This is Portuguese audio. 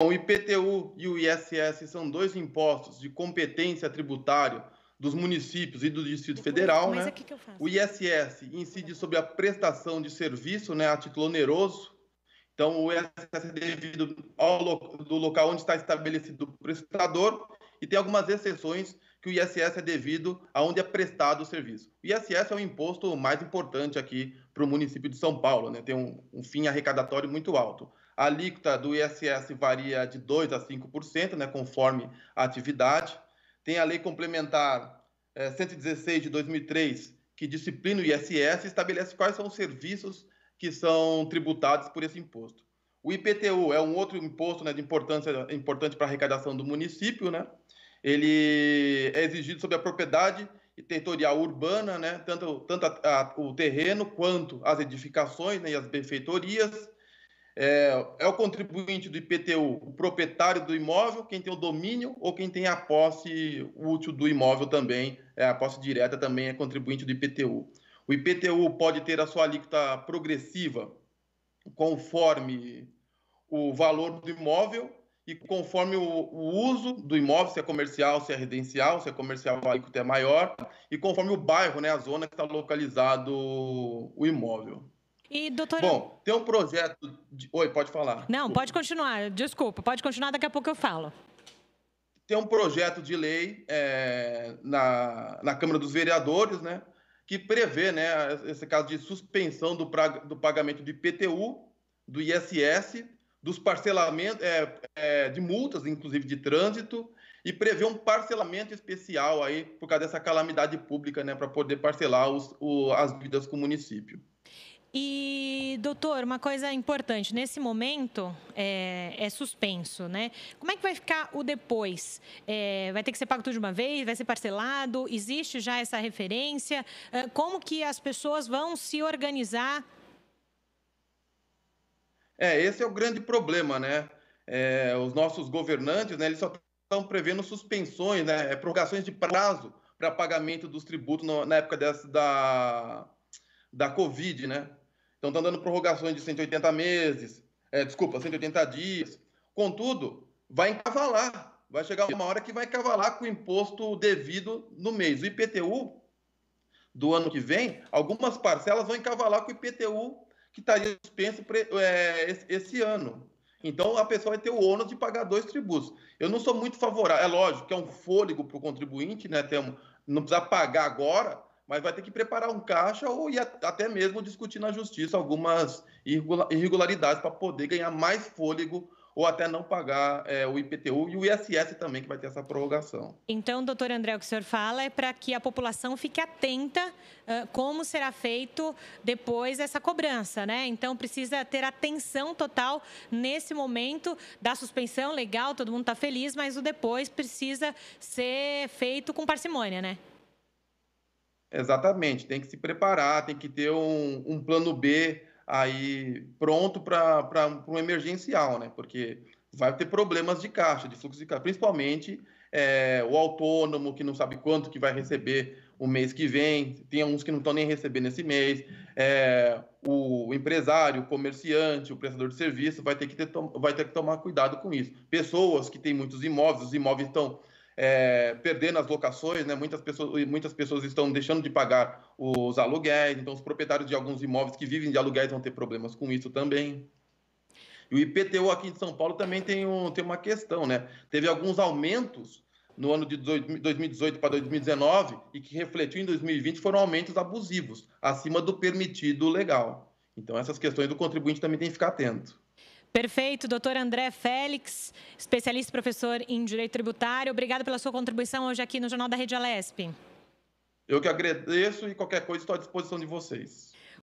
O IPTU e o ISS são dois impostos de competência tributária dos municípios e do Distrito Federal, né? É o ISS incide sobre a prestação de serviço, né, a título oneroso. Então, o ISS é devido ao do local onde está estabelecido o prestador e tem algumas exceções que o ISS é devido aonde é prestado o serviço. O ISS é o imposto mais importante aqui para o município de São Paulo, né? tem um, um, fim arrecadatório muito alto. A alíquota do ISS varia de 2% a 5%, né, conforme a atividade. Tem a Lei Complementar é, 116 de 2003, que disciplina o ISS e estabelece quais são os serviços que são tributados por esse imposto. O IPTU é um outro imposto né, de importância importante para a arrecadação do município, né? ele é exigido sobre a propriedade territorial urbana, né, tanto, tanto a, a, o terreno quanto as edificações né, e as benfeitorias. É, é, o contribuinte do IPTU, o proprietário do imóvel, quem tem o domínio ou quem tem a posse útil do imóvel também, é, a posse direta também é contribuinte do IPTU. O IPTU pode ter a sua alíquota progressiva conforme o valor do imóvel e conforme o, o, uso do imóvel, se é comercial, se é residencial, se é comercial, a alíquota é maior, e conforme o bairro, né, a zona que está localizado o imóvel. E, doutor, Bom, tem um projeto... De... Oi, pode falar. Não, pode continuar, desculpa, pode continuar, daqui a pouco eu falo. Tem um projeto de lei é, na, na Câmara dos Vereadores, né, que prevê, né, esse caso de suspensão do, pra... do pagamento de PTU, do ISS dos parcelamentos é, é, de multas, inclusive de trânsito, e prevê um parcelamento especial aí por causa dessa calamidade pública, né, para poder parcelar os, o, as dívidas com o município. E, doutor, uma coisa importante, nesse momento é, é, suspenso, né? Como é que vai ficar o depois? É, vai ter que ser pago tudo de uma vez? Vai ser parcelado? Existe já essa referência? É, como que as pessoas vão se organizar é, esse é o grande problema, né? É, os nossos governantes, né, eles só estão prevendo suspensões, né, é, prorrogações de prazo para pagamento dos tributos no, na época dessa, da, da Covid, né? Então, estão dando prorrogações de 180 meses, é, desculpa, 180 dias. Contudo, vai encavalar, vai chegar uma hora que vai encavalar com o imposto devido no mês. O IPTU do ano que vem, algumas parcelas vão encavalar com o IPTU que estaria tá suspenso é, esse ano. Então a pessoa vai ter o ônus de pagar dois tributos. Eu não sou muito favorável, é lógico que é um fôlego para o contribuinte, né? Temos não precisa pagar agora, mas vai ter que preparar um caixa ou até mesmo discutir na justiça algumas irregularidades para poder ganhar mais fôlego ou até não pagar é, o IPTU e o ISS também, que vai ter essa prorrogação. Então, doutor André, o que o senhor fala é para que a população fique atenta uh, como será feito depois essa cobrança, né? Então, precisa ter atenção total nesse momento da suspensão, legal, todo mundo está feliz, mas o depois precisa ser feito com parcimônia, né? Exatamente, tem que se preparar, tem que ter um, um plano B aí pronto para um emergencial, né? Porque vai ter problemas de caixa, de fluxo de caixa, principalmente é, o autônomo que não sabe quanto que vai receber o mês que vem, tem uns que não estão nem recebendo esse mês, é, o empresário, o comerciante, o prestador de serviço vai ter, que ter, vai ter que tomar cuidado com isso. Pessoas que têm muitos imóveis, os imóveis estão é, perdendo as locações, né? muitas, pessoas, muitas pessoas estão deixando de pagar os aluguéis, então os proprietários de alguns imóveis que vivem de aluguéis vão ter problemas com isso também. E o IPTU aqui de São Paulo também tem, um, tem uma questão, né? Teve alguns aumentos no ano de 2018 para 2019 e que refletiu em 2020 foram aumentos abusivos, acima do permitido legal. Então, essas questões do contribuinte também tem que ficar atento. Perfeito, doutor André Félix, especialista e professor em Direito Tributário. Obrigado pela sua contribuição hoje aqui no Jornal da Rede Alesp. Eu que agradeço e qualquer coisa estou à disposição de vocês.